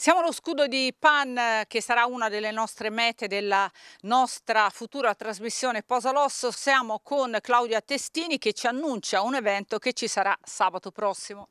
Siamo allo scudo di Pan che sarà una delle nostre mete della nostra futura trasmissione Posa Losso. Siamo con Claudia Testini che ci annuncia un evento che ci sarà sabato prossimo.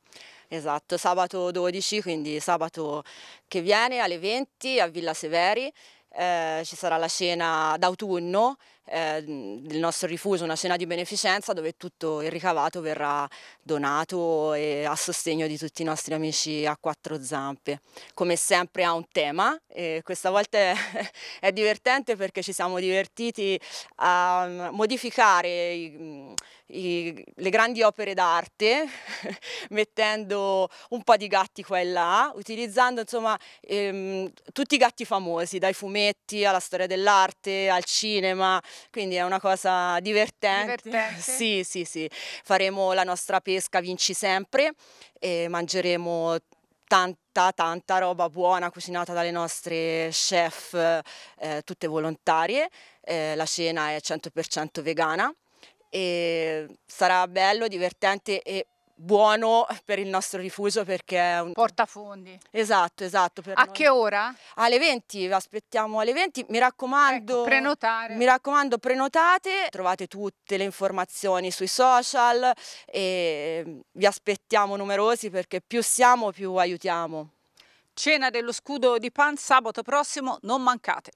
Esatto, sabato 12, quindi sabato che viene alle 20 a Villa Severi eh, ci sarà la cena d'autunno eh, del nostro rifugio, una cena di beneficenza dove tutto il ricavato verrà donato e a sostegno di tutti i nostri amici a quattro zampe. Come sempre ha un tema e questa volta è, è divertente perché ci siamo divertiti a modificare i, i, le grandi opere d'arte, mettendo un po' di gatti qua e là, utilizzando insomma ehm, tutti i gatti famosi, dai fumetti alla storia dell'arte, al cinema, quindi è una cosa divertente. divertente. Sì, sì, sì. Faremo la nostra pesca Vinci sempre e mangeremo tanta tanta roba buona cucinata dalle nostre chef eh, tutte volontarie eh, la cena è 100% vegana e sarà bello, divertente e buono per il nostro rifugio perché è un portafondi. Esatto, esatto. a noi. che ora? Alle 20, aspettiamo alle 20. Mi raccomando, ecco, prenotare. Mi raccomando, prenotate, trovate tutte le informazioni sui social e vi aspettiamo numerosi perché più siamo più aiutiamo. Cena dello scudo di Pan sabato prossimo, non mancate.